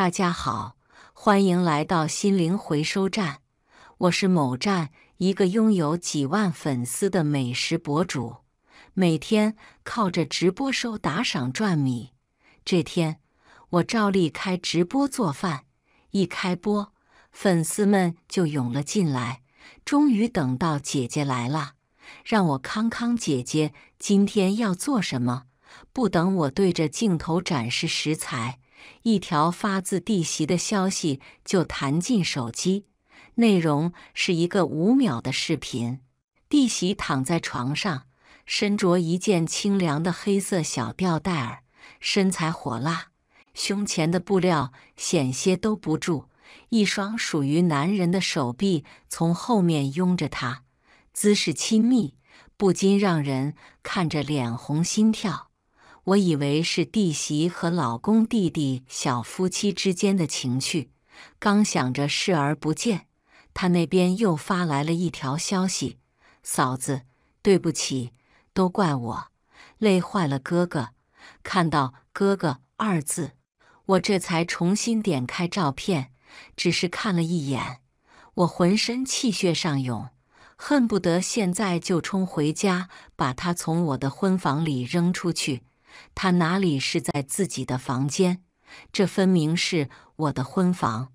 大家好，欢迎来到心灵回收站。我是某站一个拥有几万粉丝的美食博主，每天靠着直播收打赏赚米。这天我照例开直播做饭，一开播，粉丝们就涌了进来。终于等到姐姐来了，让我康康姐姐今天要做什么。不等我对着镜头展示食材。一条发自弟媳的消息就弹进手机，内容是一个五秒的视频。弟媳躺在床上，身着一件清凉的黑色小吊带儿，身材火辣，胸前的布料险些兜不住。一双属于男人的手臂从后面拥着她，姿势亲密，不禁让人看着脸红心跳。我以为是弟媳和老公弟弟小夫妻之间的情趣，刚想着视而不见，他那边又发来了一条消息：“嫂子，对不起，都怪我，累坏了哥哥。”看到“哥哥”二字，我这才重新点开照片，只是看了一眼，我浑身气血上涌，恨不得现在就冲回家，把他从我的婚房里扔出去。他哪里是在自己的房间？这分明是我的婚房。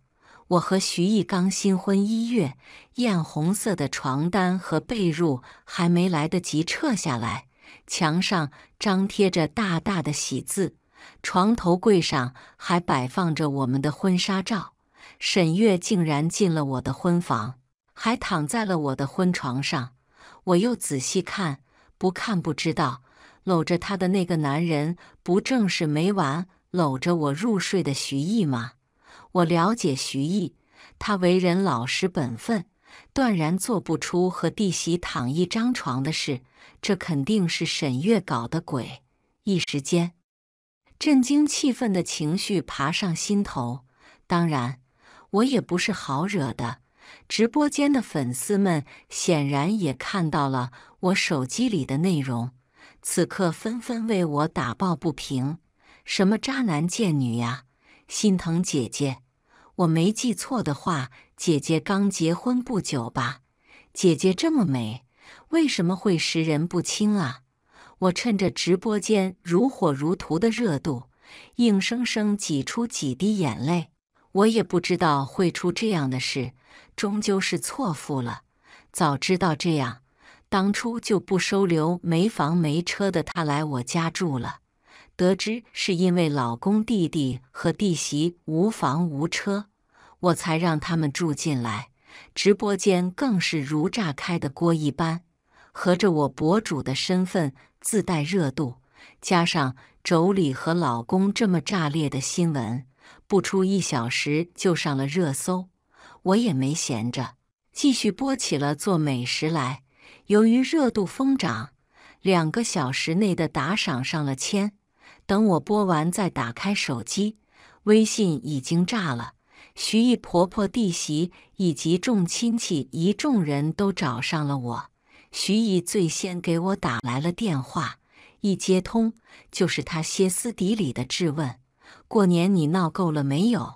我和徐艺刚新婚一月，艳红色的床单和被褥还没来得及撤下来，墙上张贴着大大的喜字，床头柜上还摆放着我们的婚纱照。沈月竟然进了我的婚房，还躺在了我的婚床上。我又仔细看，不看不知道。搂着他的那个男人，不正是每晚搂着我入睡的徐毅吗？我了解徐毅，他为人老实本分，断然做不出和弟媳躺一张床的事。这肯定是沈月搞的鬼。一时间，震惊、气愤的情绪爬上心头。当然，我也不是好惹的。直播间的粉丝们显然也看到了我手机里的内容。此刻纷纷为我打抱不平，什么渣男贱女呀，心疼姐姐。我没记错的话，姐姐刚结婚不久吧？姐姐这么美，为什么会识人不清啊？我趁着直播间如火如荼的热度，硬生生挤出几滴眼泪。我也不知道会出这样的事，终究是错付了。早知道这样。当初就不收留没房没车的他来我家住了。得知是因为老公弟弟和弟媳无房无车，我才让他们住进来。直播间更是如炸开的锅一般，合着我博主的身份自带热度，加上妯娌和老公这么炸裂的新闻，不出一小时就上了热搜。我也没闲着，继续播起了做美食来。由于热度疯涨，两个小时内的打赏上了千。等我播完再打开手机，微信已经炸了。徐艺婆婆、弟媳以及众亲戚一众人都找上了我。徐艺最先给我打来了电话，一接通就是他歇斯底里的质问：“过年你闹够了没有？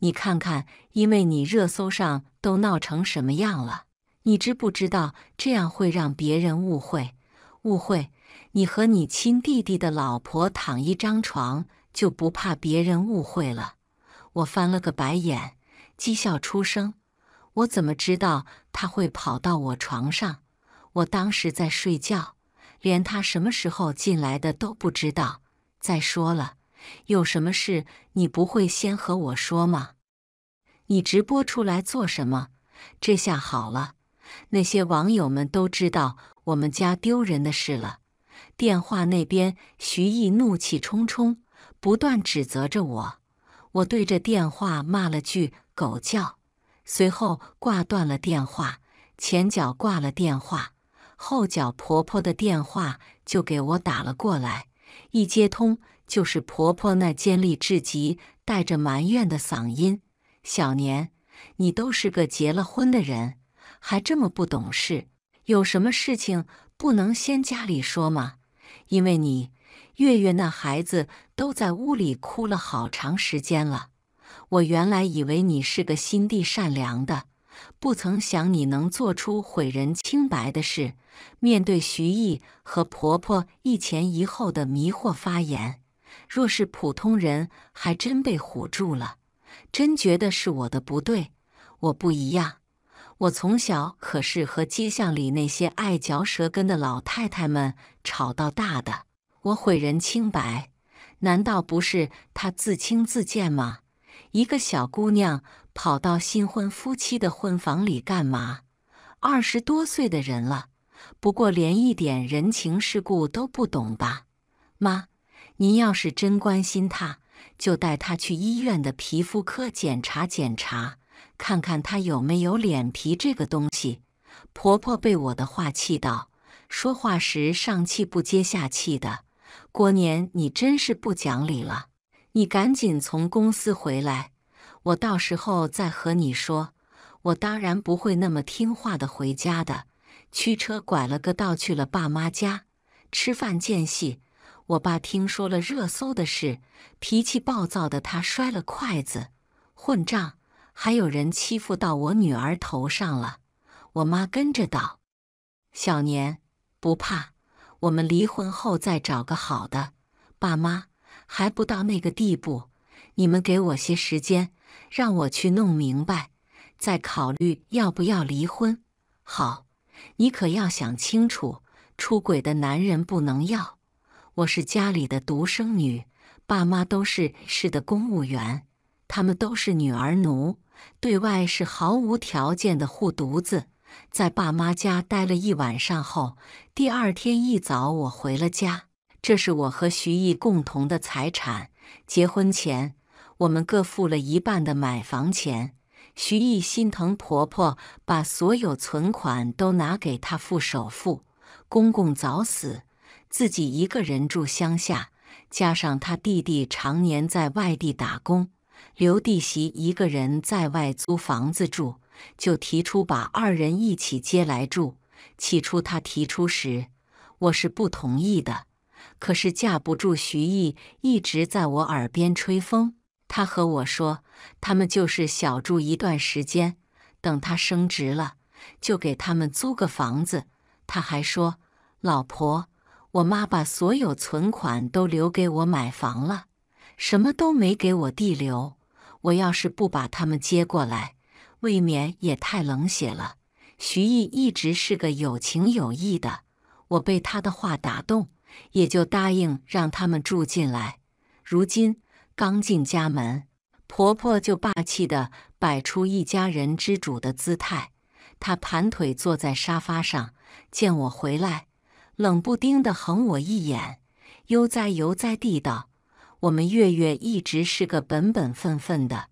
你看看，因为你热搜上都闹成什么样了。”你知不知道这样会让别人误会？误会你和你亲弟弟的老婆躺一张床，就不怕别人误会了？我翻了个白眼，讥笑出声。我怎么知道他会跑到我床上？我当时在睡觉，连他什么时候进来的都不知道。再说了，有什么事你不会先和我说吗？你直播出来做什么？这下好了。那些网友们都知道我们家丢人的事了。电话那边，徐毅怒气冲冲，不断指责着我。我对着电话骂了句“狗叫”，随后挂断了电话。前脚挂了电话，后脚婆婆的电话就给我打了过来。一接通，就是婆婆那尖利至极、带着埋怨的嗓音：“小年，你都是个结了婚的人。”还这么不懂事，有什么事情不能先家里说吗？因为你月月那孩子都在屋里哭了好长时间了。我原来以为你是个心地善良的，不曾想你能做出毁人清白的事。面对徐毅和婆婆一前一后的迷惑发言，若是普通人还真被唬住了，真觉得是我的不对。我不一样。我从小可是和街巷里那些爱嚼舌根的老太太们吵到大的。我毁人清白，难道不是她自轻自贱吗？一个小姑娘跑到新婚夫妻的婚房里干嘛？二十多岁的人了，不过连一点人情世故都不懂吧？妈，您要是真关心她，就带她去医院的皮肤科检查检查。看看他有没有脸皮这个东西。婆婆被我的话气到，说话时上气不接下气的。过年你真是不讲理了！你赶紧从公司回来，我到时候再和你说。我当然不会那么听话的回家的。驱车拐了个道去了爸妈家。吃饭间隙，我爸听说了热搜的事，脾气暴躁的他摔了筷子：“混账！”还有人欺负到我女儿头上了，我妈跟着道：“小年不怕，我们离婚后再找个好的。爸妈还不到那个地步，你们给我些时间，让我去弄明白，再考虑要不要离婚。好，你可要想清楚，出轨的男人不能要。我是家里的独生女，爸妈都是市的公务员。”他们都是女儿奴，对外是毫无条件的护犊子。在爸妈家待了一晚上后，第二天一早我回了家。这是我和徐毅共同的财产。结婚前，我们各付了一半的买房钱。徐毅心疼婆婆，把所有存款都拿给他付首付。公公早死，自己一个人住乡下，加上他弟弟常年在外地打工。刘弟媳一个人在外租房子住，就提出把二人一起接来住。起初他提出时，我是不同意的，可是架不住徐毅一直在我耳边吹风。他和我说，他们就是小住一段时间，等他升职了，就给他们租个房子。他还说，老婆，我妈把所有存款都留给我买房了。什么都没给我递留，我要是不把他们接过来，未免也太冷血了。徐毅一直是个有情有义的，我被他的话打动，也就答应让他们住进来。如今刚进家门，婆婆就霸气的摆出一家人之主的姿态。她盘腿坐在沙发上，见我回来，冷不丁的横我一眼，悠哉悠哉地道。我们月月一直是个本本分分的，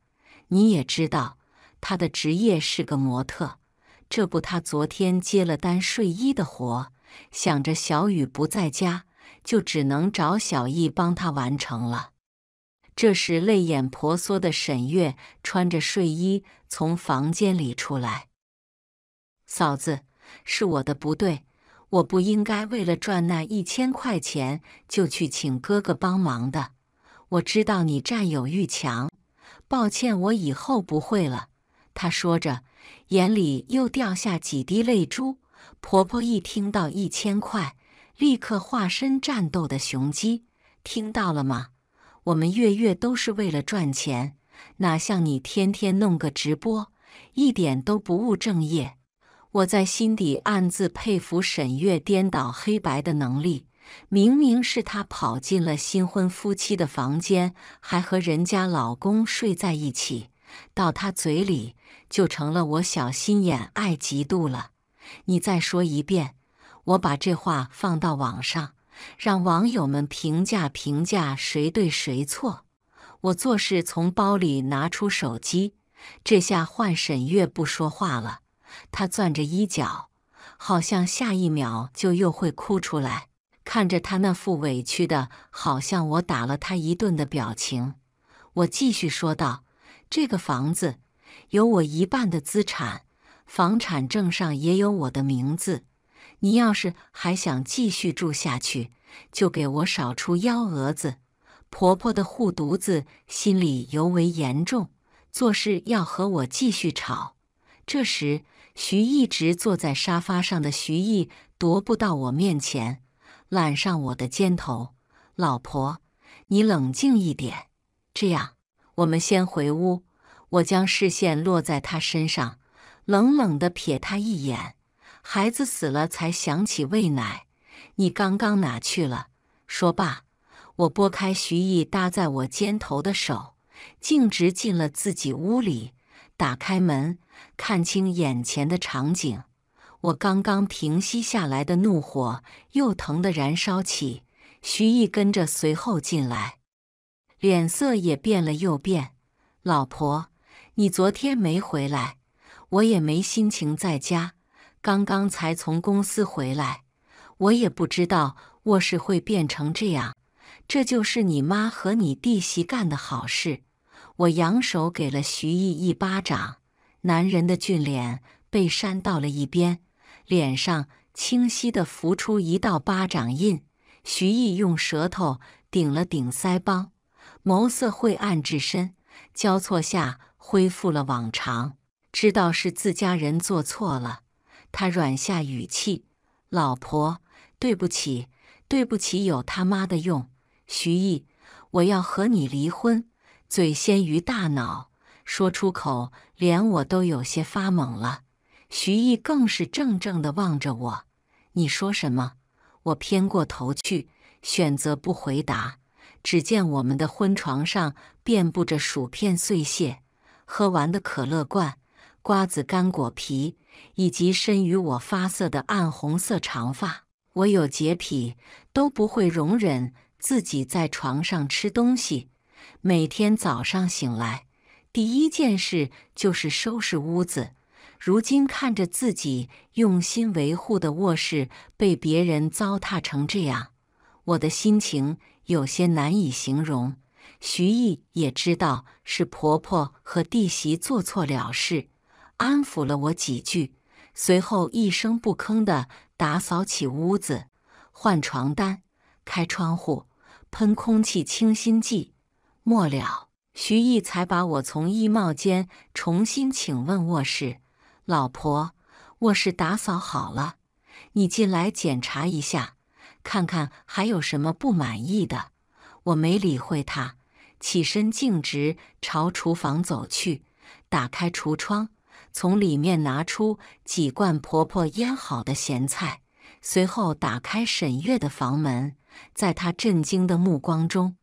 你也知道，她的职业是个模特。这不，她昨天接了单睡衣的活，想着小雨不在家，就只能找小易帮她完成了。这时，泪眼婆娑的沈月穿着睡衣从房间里出来：“嫂子，是我的不对，我不应该为了赚那一千块钱就去请哥哥帮忙的。”我知道你占有欲强，抱歉，我以后不会了。她说着，眼里又掉下几滴泪珠。婆婆一听到一千块，立刻化身战斗的雄鸡。听到了吗？我们月月都是为了赚钱，哪像你天天弄个直播，一点都不务正业。我在心底暗自佩服沈月颠倒黑白的能力。明明是她跑进了新婚夫妻的房间，还和人家老公睡在一起，到她嘴里就成了我小心眼、爱嫉妒了。你再说一遍，我把这话放到网上，让网友们评价评价谁对谁错。我做事从包里拿出手机，这下换沈月不说话了。她攥着衣角，好像下一秒就又会哭出来。看着他那副委屈的，好像我打了他一顿的表情，我继续说道：“这个房子有我一半的资产，房产证上也有我的名字。你要是还想继续住下去，就给我少出幺蛾子。”婆婆的护犊子心理尤为严重，做事要和我继续吵。这时，徐一直坐在沙发上的徐毅踱步到我面前。揽上我的肩头，老婆，你冷静一点。这样，我们先回屋。我将视线落在他身上，冷冷的瞥他一眼。孩子死了才想起喂奶，你刚刚哪去了？说罢，我拨开徐毅搭在我肩头的手，径直进了自己屋里，打开门，看清眼前的场景。我刚刚平息下来的怒火又疼的燃烧起，徐毅跟着随后进来，脸色也变了又变。老婆，你昨天没回来，我也没心情在家。刚刚才从公司回来，我也不知道卧室会变成这样。这就是你妈和你弟媳干的好事。我扬手给了徐毅一巴掌，男人的俊脸被扇到了一边。脸上清晰的浮出一道巴掌印，徐毅用舌头顶了顶腮帮，眸色晦暗至深，交错下恢复了往常。知道是自家人做错了，他软下语气：“老婆，对不起，对不起，有他妈的用。”徐毅，我要和你离婚。嘴先于大脑说出口，连我都有些发懵了。徐艺更是怔怔地望着我。“你说什么？”我偏过头去，选择不回答。只见我们的婚床上遍布着薯片碎屑、喝完的可乐罐、瓜子干果皮，以及深于我发色的暗红色长发。我有洁癖，都不会容忍自己在床上吃东西。每天早上醒来，第一件事就是收拾屋子。如今看着自己用心维护的卧室被别人糟蹋成这样，我的心情有些难以形容。徐毅也知道是婆婆和弟媳做错了事，安抚了我几句，随后一声不吭地打扫起屋子，换床单，开窗户，喷空气清新剂。末了，徐毅才把我从衣帽间重新请问卧室。老婆，卧室打扫好了，你进来检查一下，看看还有什么不满意的。我没理会她，起身径直朝厨房走去，打开橱窗，从里面拿出几罐婆婆腌好的咸菜，随后打开沈月的房门，在她震惊的目光中，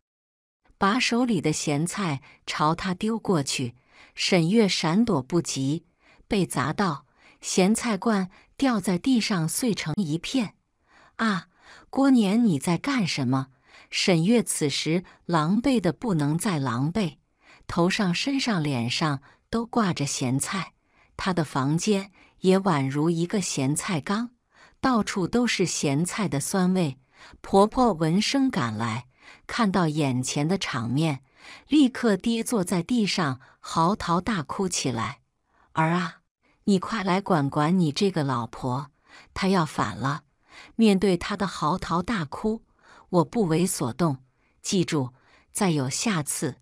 把手里的咸菜朝她丢过去，沈月闪躲不及。被砸到，咸菜罐掉在地上，碎成一片。啊，郭年你在干什么？沈月此时狼狈的不能再狼狈，头上、身上、脸上都挂着咸菜，她的房间也宛如一个咸菜缸，到处都是咸菜的酸味。婆婆闻声赶来，看到眼前的场面，立刻跌坐在地上，嚎啕大哭起来。儿啊，你快来管管你这个老婆，她要反了！面对她的嚎啕大哭，我不为所动。记住，再有下次，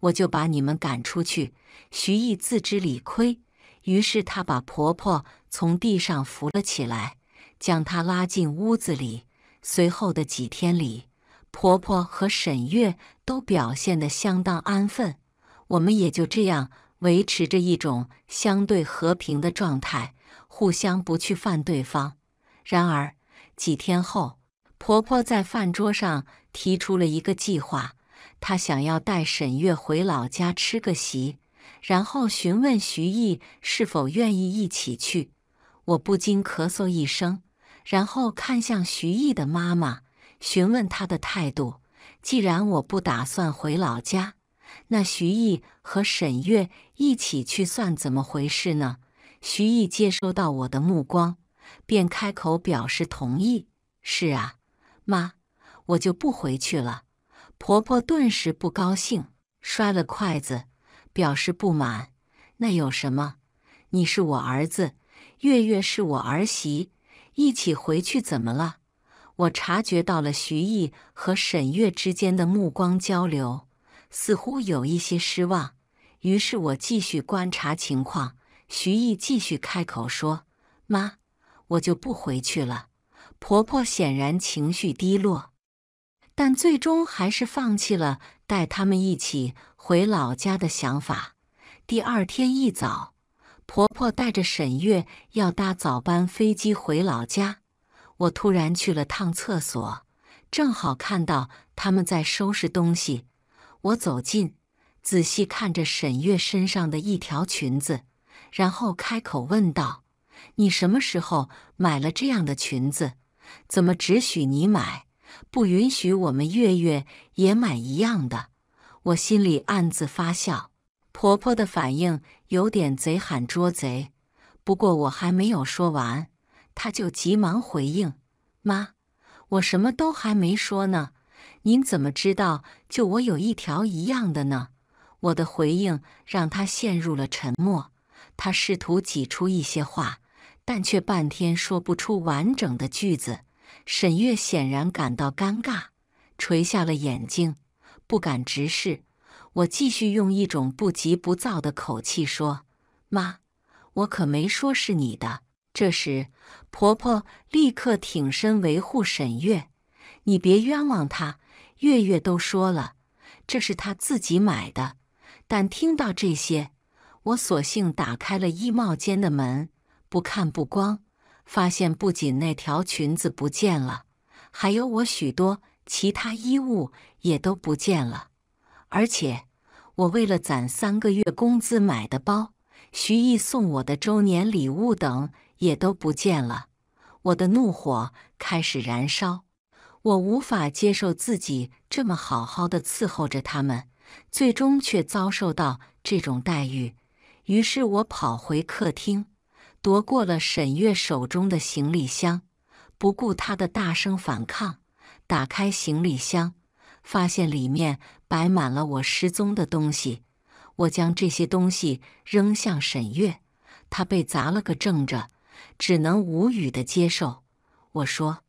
我就把你们赶出去。徐毅自知理亏，于是他把婆婆从地上扶了起来，将她拉进屋子里。随后的几天里，婆婆和沈月都表现得相当安分，我们也就这样。维持着一种相对和平的状态，互相不去犯对方。然而几天后，婆婆在饭桌上提出了一个计划，她想要带沈月回老家吃个席，然后询问徐毅是否愿意一起去。我不禁咳嗽一声，然后看向徐毅的妈妈，询问她的态度。既然我不打算回老家。那徐毅和沈月一起去算怎么回事呢？徐毅接收到我的目光，便开口表示同意。是啊，妈，我就不回去了。婆婆顿时不高兴，摔了筷子，表示不满。那有什么？你是我儿子，月月是我儿媳，一起回去怎么了？我察觉到了徐毅和沈月之间的目光交流。似乎有一些失望，于是我继续观察情况。徐毅继续开口说：“妈，我就不回去了。”婆婆显然情绪低落，但最终还是放弃了带他们一起回老家的想法。第二天一早，婆婆带着沈月要搭早班飞机回老家。我突然去了趟厕所，正好看到他们在收拾东西。我走近，仔细看着沈月身上的一条裙子，然后开口问道：“你什么时候买了这样的裙子？怎么只许你买，不允许我们月月也买一样的？”我心里暗自发笑，婆婆的反应有点贼喊捉贼。不过我还没有说完，她就急忙回应：“妈，我什么都还没说呢。”您怎么知道就我有一条一样的呢？我的回应让他陷入了沉默。他试图挤出一些话，但却半天说不出完整的句子。沈月显然感到尴尬，垂下了眼睛，不敢直视。我继续用一种不急不躁的口气说：“妈，我可没说是你的。”这时，婆婆立刻挺身维护沈月：“你别冤枉她。”月月都说了，这是他自己买的。但听到这些，我索性打开了衣帽间的门，不看不光，发现不仅那条裙子不见了，还有我许多其他衣物也都不见了。而且，我为了攒三个月工资买的包，徐毅送我的周年礼物等也都不见了。我的怒火开始燃烧。我无法接受自己这么好好的伺候着他们，最终却遭受到这种待遇。于是，我跑回客厅，夺过了沈月手中的行李箱，不顾她的大声反抗，打开行李箱，发现里面摆满了我失踪的东西。我将这些东西扔向沈月，她被砸了个正着，只能无语的接受。我说。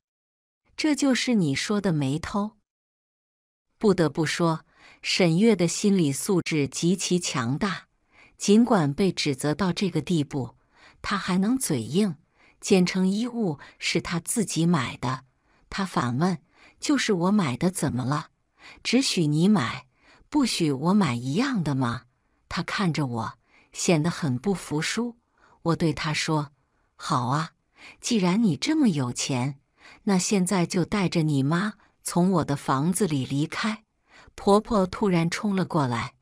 这就是你说的没偷。不得不说，沈月的心理素质极其强大，尽管被指责到这个地步，他还能嘴硬，坚称衣物是他自己买的。他反问：“就是我买的，怎么了？只许你买，不许我买一样的吗？”他看着我，显得很不服输。我对他说：“好啊，既然你这么有钱。”那现在就带着你妈从我的房子里离开！婆婆突然冲了过来，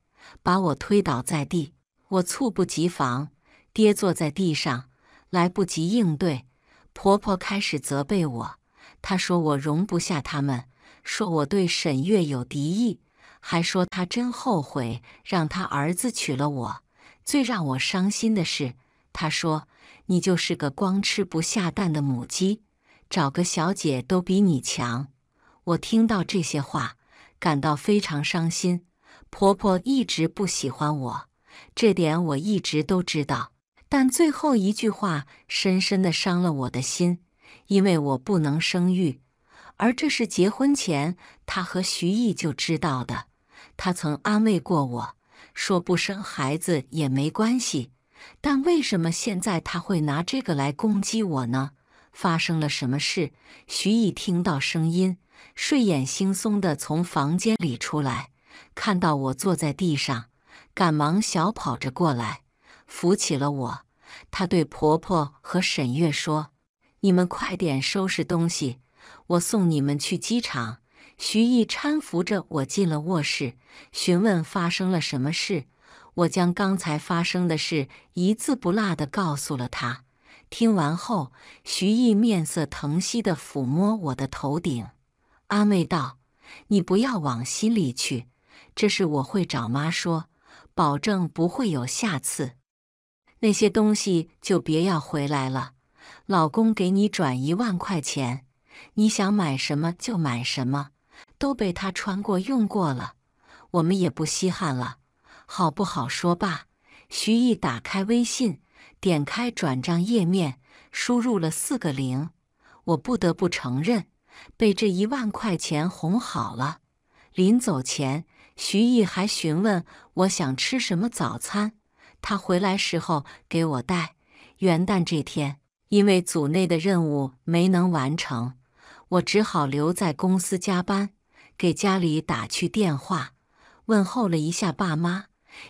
把我推倒在地，我猝不及防，跌坐在地上，来不及应对。婆婆开始责备我，她说我容不下他们，说我对沈月有敌意，还说她真后悔让她儿子娶了我。最让我伤心的是，她说你就是个光吃不下蛋的母鸡。找个小姐都比你强，我听到这些话感到非常伤心。婆婆一直不喜欢我，这点我一直都知道。但最后一句话深深的伤了我的心，因为我不能生育，而这是结婚前她和徐毅就知道的。她曾安慰过我说不生孩子也没关系，但为什么现在她会拿这个来攻击我呢？发生了什么事？徐毅听到声音，睡眼惺忪地从房间里出来，看到我坐在地上，赶忙小跑着过来，扶起了我。他对婆婆和沈月说：“你们快点收拾东西，我送你们去机场。”徐毅搀扶着我进了卧室，询问发生了什么事。我将刚才发生的事一字不落的告诉了他。听完后，徐毅面色疼惜地抚摸我的头顶，安慰道：“你不要往心里去，这事我会找妈说，保证不会有下次。那些东西就别要回来了，老公给你转一万块钱，你想买什么就买什么，都被他穿过用过了，我们也不稀罕了，好不好？”说罢，徐毅打开微信。点开转账页面，输入了四个零。我不得不承认，被这一万块钱哄好了。临走前，徐毅还询问我想吃什么早餐，他回来时候给我带。元旦这天，因为组内的任务没能完成，我只好留在公司加班。给家里打去电话，问候了一下爸妈，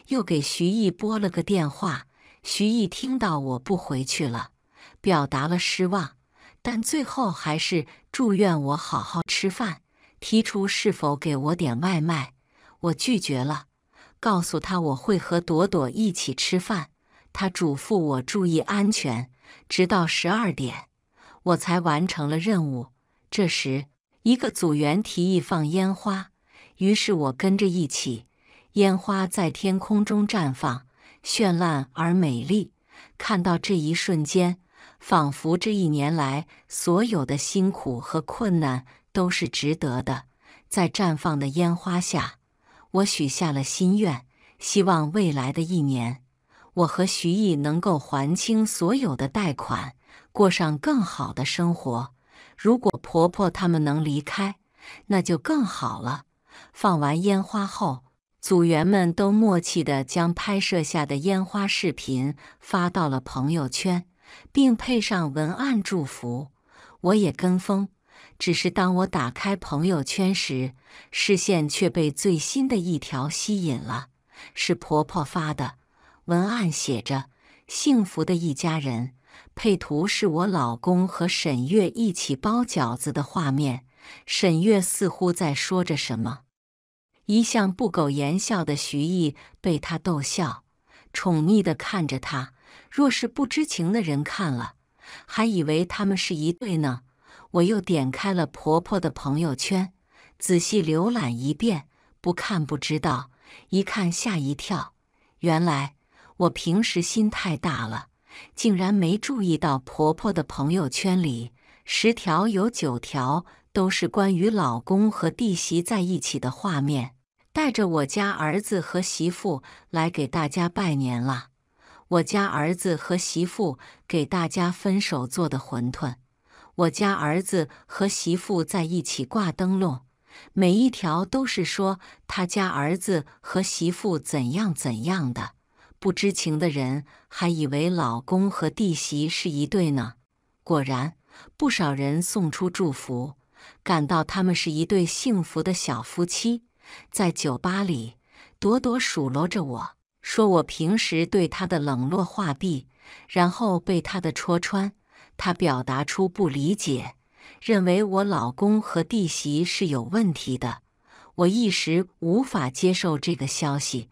又给徐毅拨了个电话。徐毅听到我不回去了，表达了失望，但最后还是祝愿我好好吃饭，提出是否给我点外卖，我拒绝了，告诉他我会和朵朵一起吃饭。他嘱咐我注意安全，直到十二点我才完成了任务。这时，一个组员提议放烟花，于是我跟着一起，烟花在天空中绽放。绚烂而美丽，看到这一瞬间，仿佛这一年来所有的辛苦和困难都是值得的。在绽放的烟花下，我许下了心愿，希望未来的一年，我和徐毅能够还清所有的贷款，过上更好的生活。如果婆婆他们能离开，那就更好了。放完烟花后。组员们都默契地将拍摄下的烟花视频发到了朋友圈，并配上文案祝福。我也跟风，只是当我打开朋友圈时，视线却被最新的一条吸引了。是婆婆发的，文案写着“幸福的一家人”，配图是我老公和沈月一起包饺子的画面。沈月似乎在说着什么。一向不苟言笑的徐艺被他逗笑，宠溺地看着他。若是不知情的人看了，还以为他们是一对呢。我又点开了婆婆的朋友圈，仔细浏览一遍。不看不知道，一看吓一跳。原来我平时心太大了，竟然没注意到婆婆的朋友圈里十条有九条。都是关于老公和弟媳在一起的画面。带着我家儿子和媳妇来给大家拜年了。我家儿子和媳妇给大家分手做的馄饨。我家儿子和媳妇在一起挂灯笼，每一条都是说他家儿子和媳妇怎样怎样的。不知情的人还以为老公和弟媳是一对呢。果然，不少人送出祝福。感到他们是一对幸福的小夫妻，在酒吧里，朵朵数落着我说我平时对她的冷落话毕，然后被她的戳穿，她表达出不理解，认为我老公和弟媳是有问题的。我一时无法接受这个消息，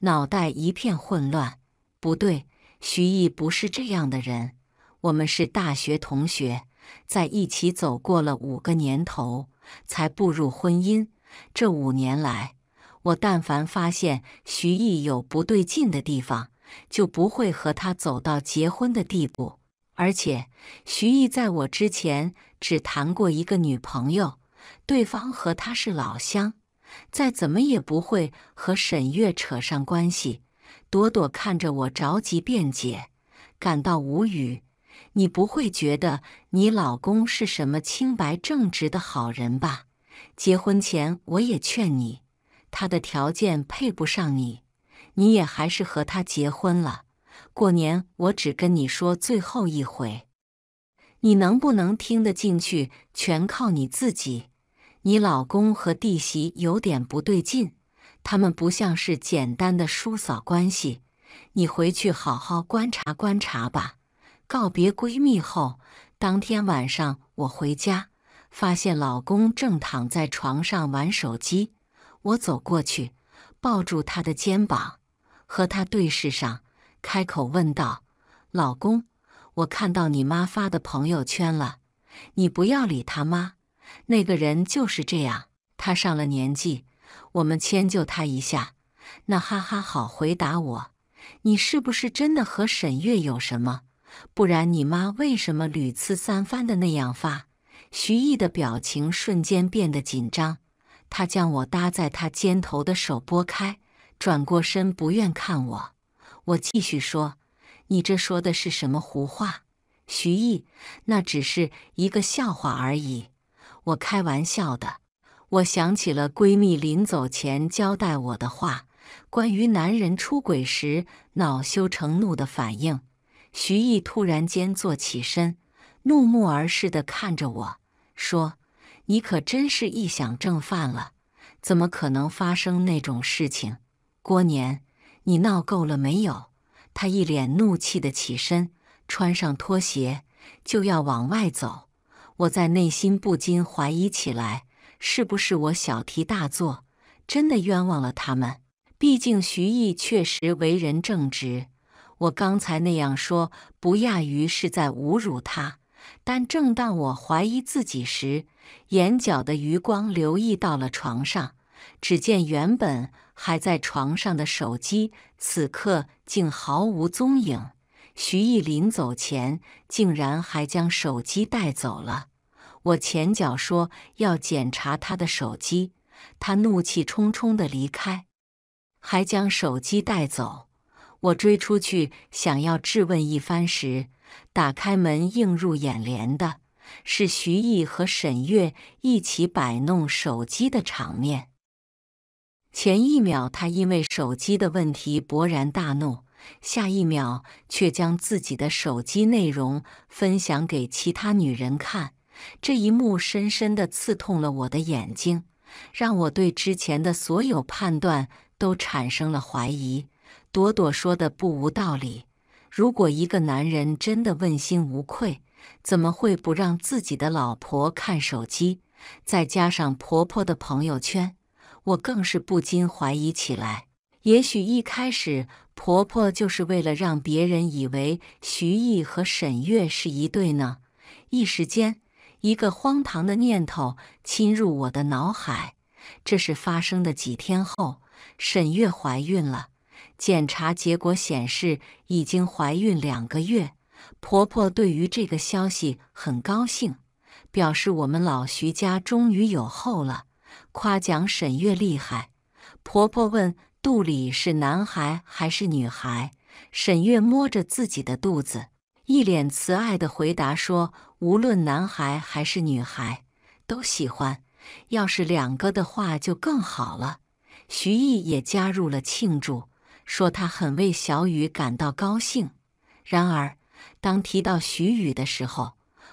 脑袋一片混乱。不对，徐毅不是这样的人，我们是大学同学。在一起走过了五个年头，才步入婚姻。这五年来，我但凡发现徐毅有不对劲的地方，就不会和他走到结婚的地步。而且，徐毅在我之前只谈过一个女朋友，对方和他是老乡，再怎么也不会和沈月扯上关系。朵朵看着我着急辩解，感到无语。你不会觉得你老公是什么清白正直的好人吧？结婚前我也劝你，他的条件配不上你，你也还是和他结婚了。过年我只跟你说最后一回，你能不能听得进去，全靠你自己。你老公和弟媳有点不对劲，他们不像是简单的叔嫂关系，你回去好好观察观察吧。告别闺蜜后，当天晚上我回家，发现老公正躺在床上玩手机。我走过去，抱住他的肩膀，和他对视上，开口问道：“老公，我看到你妈发的朋友圈了，你不要理他妈。那个人就是这样，他上了年纪，我们迁就他一下。那哈哈，好回答我，你是不是真的和沈月有什么？”不然你妈为什么屡次三番的那样发？徐毅的表情瞬间变得紧张，他将我搭在他肩头的手拨开，转过身不愿看我。我继续说：“你这说的是什么胡话？”徐毅，那只是一个笑话而已，我开玩笑的。我想起了闺蜜临走前交代我的话，关于男人出轨时恼羞成怒的反应。徐毅突然间坐起身，怒目而视地看着我说：“你可真是臆想症犯了，怎么可能发生那种事情？过年你闹够了没有？”他一脸怒气地起身，穿上拖鞋就要往外走。我在内心不禁怀疑起来：是不是我小题大做，真的冤枉了他们？毕竟徐毅确实为人正直。我刚才那样说，不亚于是在侮辱他。但正当我怀疑自己时，眼角的余光留意到了床上，只见原本还在床上的手机，此刻竟毫无踪影。徐艺临走前竟然还将手机带走了。我前脚说要检查他的手机，他怒气冲冲地离开，还将手机带走。我追出去想要质问一番时，打开门，映入眼帘的是徐毅和沈月一起摆弄手机的场面。前一秒他因为手机的问题勃然大怒，下一秒却将自己的手机内容分享给其他女人看。这一幕深深的刺痛了我的眼睛，让我对之前的所有判断都产生了怀疑。朵朵说的不无道理。如果一个男人真的问心无愧，怎么会不让自己的老婆看手机？再加上婆婆的朋友圈，我更是不禁怀疑起来。也许一开始婆婆就是为了让别人以为徐毅和沈月是一对呢？一时间，一个荒唐的念头侵入我的脑海。这是发生的几天后，沈月怀孕了。检查结果显示已经怀孕两个月，婆婆对于这个消息很高兴，表示我们老徐家终于有后了，夸奖沈月厉害。婆婆问肚里是男孩还是女孩，沈月摸着自己的肚子，一脸慈爱的回答说：“无论男孩还是女孩都喜欢，要是两个的话就更好了。”徐毅也加入了庆祝。说她很为小雨感到高兴，然而当提到徐雨的时候，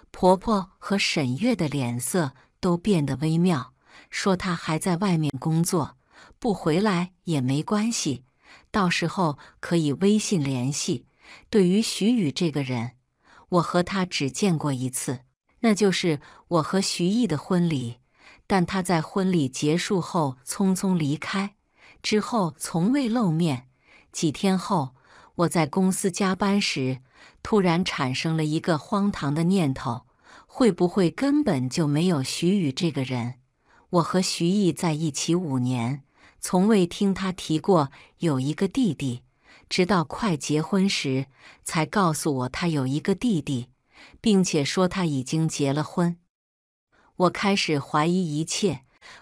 婆婆和沈月的脸色都变得微妙。说她还在外面工作，不回来也没关系，到时候可以微信联系。对于徐雨这个人，我和他只见过一次，那就是我和徐毅的婚礼，但他在婚礼结束后匆匆离开，之后从未露面。几天后，我在公司加班时，突然产生了一个荒唐的念头：会不会根本就没有徐宇这个人？我和徐毅在一起五年，从未听他提过有一个弟弟，直到快结婚时才告诉我他有一个弟弟，并且说他已经结了婚。我开始怀疑一切。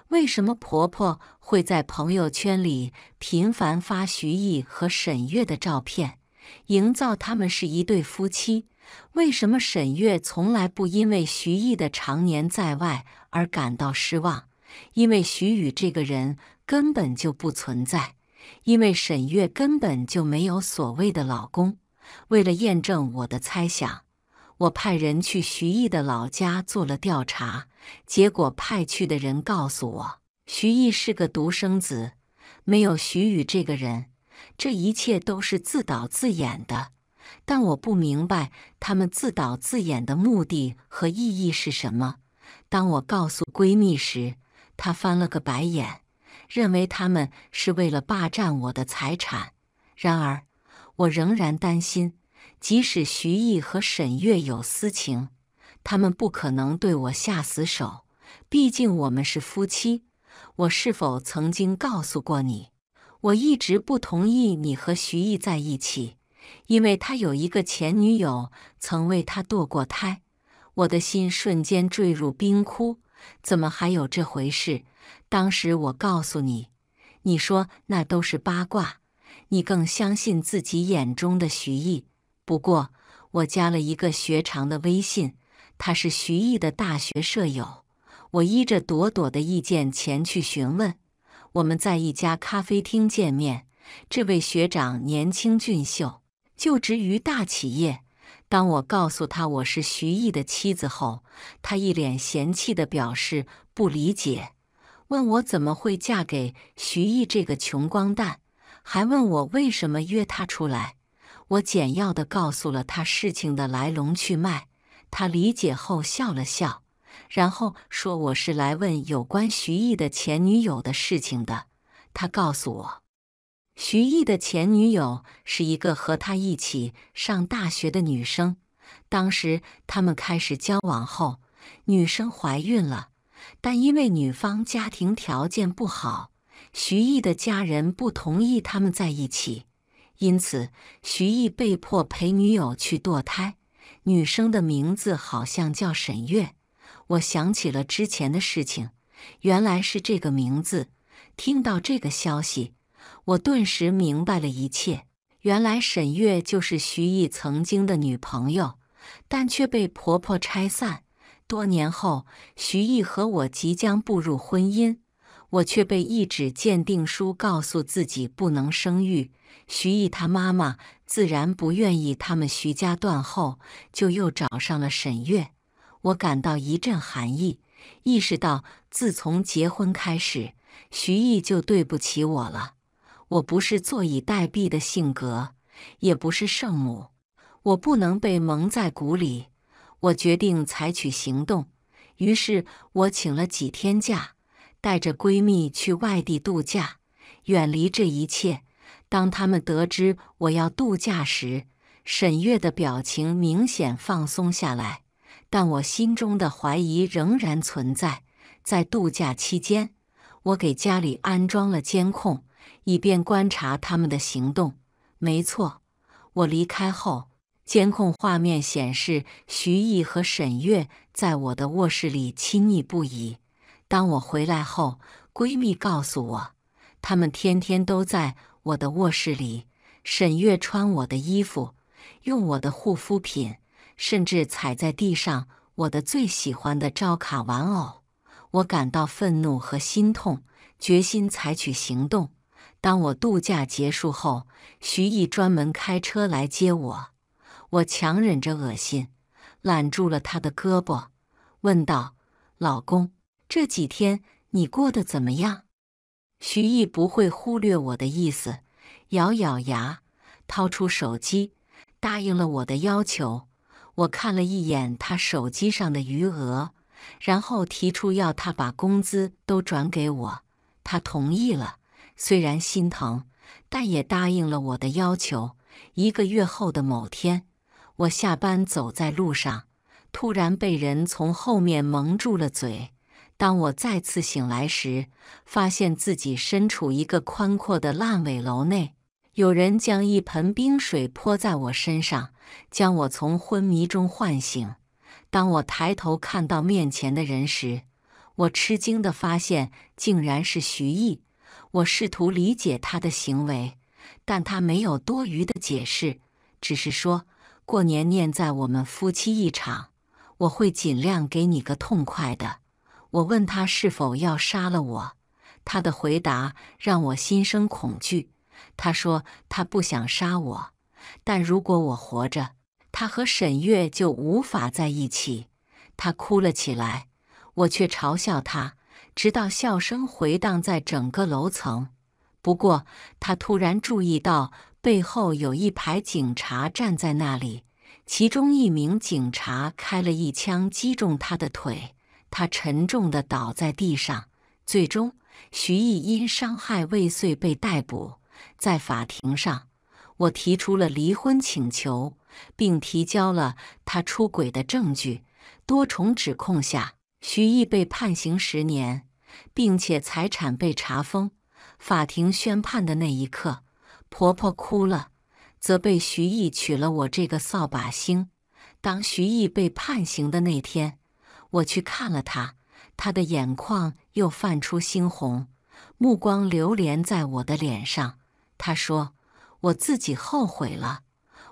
为什么婆婆会在朋友圈里频繁发徐艺和沈月的照片，营造他们是一对夫妻？为什么沈月从来不因为徐艺的常年在外而感到失望？因为徐宇这个人根本就不存在，因为沈月根本就没有所谓的老公。为了验证我的猜想。我派人去徐毅的老家做了调查，结果派去的人告诉我，徐毅是个独生子，没有徐宇这个人，这一切都是自导自演的。但我不明白他们自导自演的目的和意义是什么。当我告诉闺蜜时，她翻了个白眼，认为他们是为了霸占我的财产。然而，我仍然担心。即使徐毅和沈月有私情，他们不可能对我下死手。毕竟我们是夫妻。我是否曾经告诉过你，我一直不同意你和徐毅在一起，因为他有一个前女友曾为他堕过胎。我的心瞬间坠入冰窟。怎么还有这回事？当时我告诉你，你说那都是八卦，你更相信自己眼中的徐毅。不过，我加了一个学长的微信，他是徐毅的大学舍友。我依着朵朵的意见前去询问，我们在一家咖啡厅见面。这位学长年轻俊秀，就职于大企业。当我告诉他我是徐毅的妻子后，他一脸嫌弃地表示不理解，问我怎么会嫁给徐毅这个穷光蛋，还问我为什么约他出来。我简要的告诉了他事情的来龙去脉，他理解后笑了笑，然后说：“我是来问有关徐毅的前女友的事情的。”他告诉我，徐毅的前女友是一个和他一起上大学的女生，当时他们开始交往后，女生怀孕了，但因为女方家庭条件不好，徐毅的家人不同意他们在一起。因此，徐毅被迫陪女友去堕胎。女生的名字好像叫沈月。我想起了之前的事情，原来是这个名字。听到这个消息，我顿时明白了一切。原来沈月就是徐毅曾经的女朋友，但却被婆婆拆散。多年后，徐毅和我即将步入婚姻，我却被一纸鉴定书告诉自己不能生育。徐毅他妈妈自然不愿意他们徐家断后，就又找上了沈月。我感到一阵寒意，意识到自从结婚开始，徐毅就对不起我了。我不是坐以待毙的性格，也不是圣母，我不能被蒙在鼓里。我决定采取行动，于是我请了几天假，带着闺蜜去外地度假，远离这一切。当他们得知我要度假时，沈月的表情明显放松下来。但我心中的怀疑仍然存在。在度假期间，我给家里安装了监控，以便观察他们的行动。没错，我离开后，监控画面显示徐毅和沈月在我的卧室里亲昵不已。当我回来后，闺蜜告诉我，他们天天都在。我的卧室里，沈月穿我的衣服，用我的护肤品，甚至踩在地上我的最喜欢的招卡玩偶。我感到愤怒和心痛，决心采取行动。当我度假结束后，徐毅专门开车来接我。我强忍着恶心，揽住了他的胳膊，问道：“老公，这几天你过得怎么样？”徐毅不会忽略我的意思，咬咬牙，掏出手机，答应了我的要求。我看了一眼他手机上的余额，然后提出要他把工资都转给我。他同意了，虽然心疼，但也答应了我的要求。一个月后的某天，我下班走在路上，突然被人从后面蒙住了嘴。当我再次醒来时，发现自己身处一个宽阔的烂尾楼内。有人将一盆冰水泼在我身上，将我从昏迷中唤醒。当我抬头看到面前的人时，我吃惊的发现，竟然是徐毅。我试图理解他的行为，但他没有多余的解释，只是说：“过年念在我们夫妻一场，我会尽量给你个痛快的。”我问他是否要杀了我，他的回答让我心生恐惧。他说他不想杀我，但如果我活着，他和沈月就无法在一起。他哭了起来，我却嘲笑他，直到笑声回荡在整个楼层。不过，他突然注意到背后有一排警察站在那里，其中一名警察开了一枪，击中他的腿。他沉重的倒在地上。最终，徐毅因伤害未遂被逮捕。在法庭上，我提出了离婚请求，并提交了他出轨的证据。多重指控下，徐毅被判刑十年，并且财产被查封。法庭宣判的那一刻，婆婆哭了，责备徐毅娶了我这个扫把星。当徐毅被判刑的那天。我去看了他，他的眼眶又泛出猩红，目光流连在我的脸上。他说：“我自己后悔了，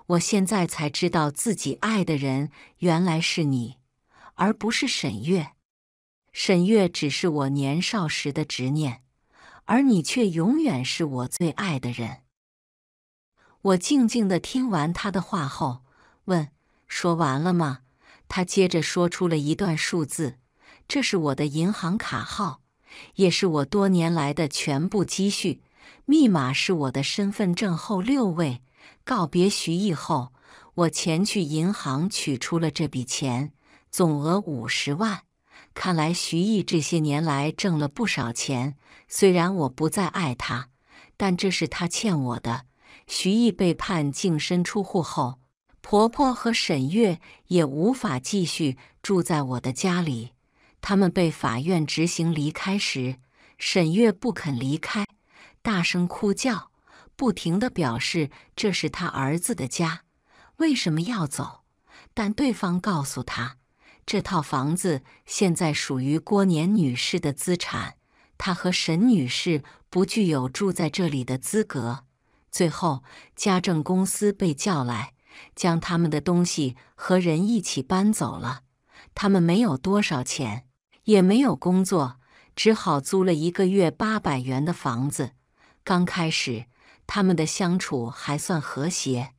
我现在才知道自己爱的人原来是你，而不是沈月。沈月只是我年少时的执念，而你却永远是我最爱的人。”我静静的听完他的话后，问：“说完了吗？”他接着说出了一段数字，这是我的银行卡号，也是我多年来的全部积蓄。密码是我的身份证后六位。告别徐毅后，我前去银行取出了这笔钱，总额五十万。看来徐毅这些年来挣了不少钱。虽然我不再爱他，但这是他欠我的。徐毅被判净身出户后。婆婆和沈月也无法继续住在我的家里，他们被法院执行离开时，沈月不肯离开，大声哭叫，不停地表示这是他儿子的家，为什么要走？但对方告诉他，这套房子现在属于郭年女士的资产，她和沈女士不具有住在这里的资格。最后，家政公司被叫来。将他们的东西和人一起搬走了。他们没有多少钱，也没有工作，只好租了一个月八百元的房子。刚开始，他们的相处还算和谐，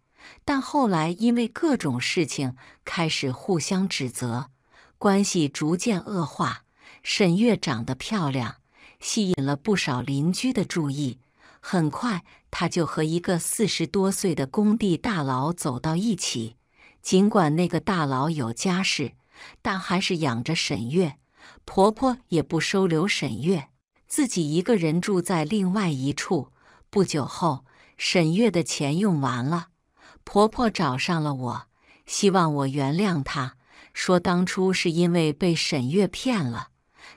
但后来因为各种事情开始互相指责，关系逐渐恶化。沈月长得漂亮，吸引了不少邻居的注意，很快。他就和一个四十多岁的工地大佬走到一起，尽管那个大佬有家室，但还是养着沈月，婆婆也不收留沈月，自己一个人住在另外一处。不久后，沈月的钱用完了，婆婆找上了我，希望我原谅她，说当初是因为被沈月骗了，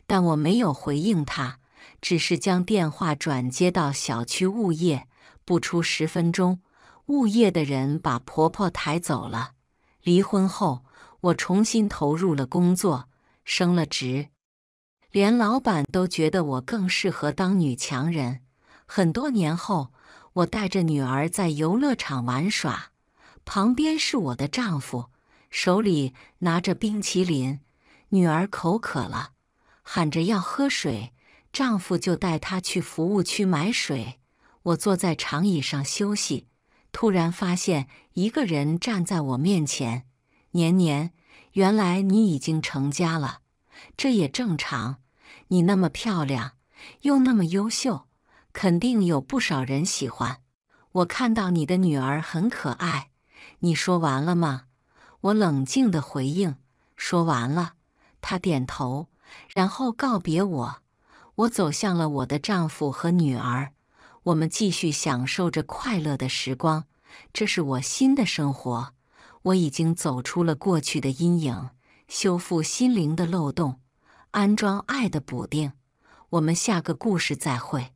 但我没有回应她，只是将电话转接到小区物业。不出十分钟，物业的人把婆婆抬走了。离婚后，我重新投入了工作，升了职，连老板都觉得我更适合当女强人。很多年后，我带着女儿在游乐场玩耍，旁边是我的丈夫，手里拿着冰淇淋。女儿口渴了，喊着要喝水，丈夫就带她去服务区买水。我坐在长椅上休息，突然发现一个人站在我面前。年年，原来你已经成家了，这也正常。你那么漂亮，又那么优秀，肯定有不少人喜欢。我看到你的女儿很可爱。你说完了吗？我冷静地回应：“说完了。”她点头，然后告别我。我走向了我的丈夫和女儿。我们继续享受着快乐的时光，这是我新的生活。我已经走出了过去的阴影，修复心灵的漏洞，安装爱的补丁。我们下个故事再会。